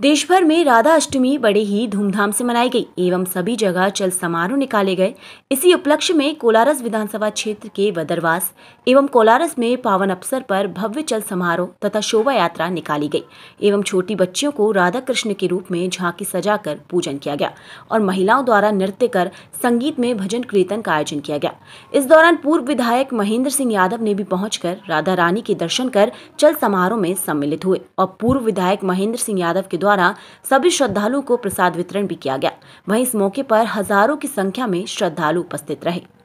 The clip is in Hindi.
देश भर में राधा अष्टमी बड़े ही धूमधाम से मनाई गई एवं सभी जगह चल समारोह निकाले गए इसी उपलक्ष्य में कोलारस विधानसभा क्षेत्र के बदरवास एवं कोलारस में पावन अवसर पर भव्य चल समारोह तथा शोभा यात्रा निकाली गई एवं छोटी बच्चियों को राधा कृष्ण के रूप में झांकी सजाकर पूजन किया गया और महिलाओं द्वारा नृत्य कर संगीत में भजन कीर्तन का आयोजन किया गया इस दौरान पूर्व विधायक महेंद्र सिंह यादव ने भी पहुंचकर राधा रानी के दर्शन कर चल समारोह में सम्मिलित हुए और पूर्व विधायक महेंद्र सिंह यादव के द्वारा द्वारा सभी श्रद्धालुओं को प्रसाद वितरण भी किया गया वहीं इस मौके पर हजारों की संख्या में श्रद्धालु उपस्थित रहे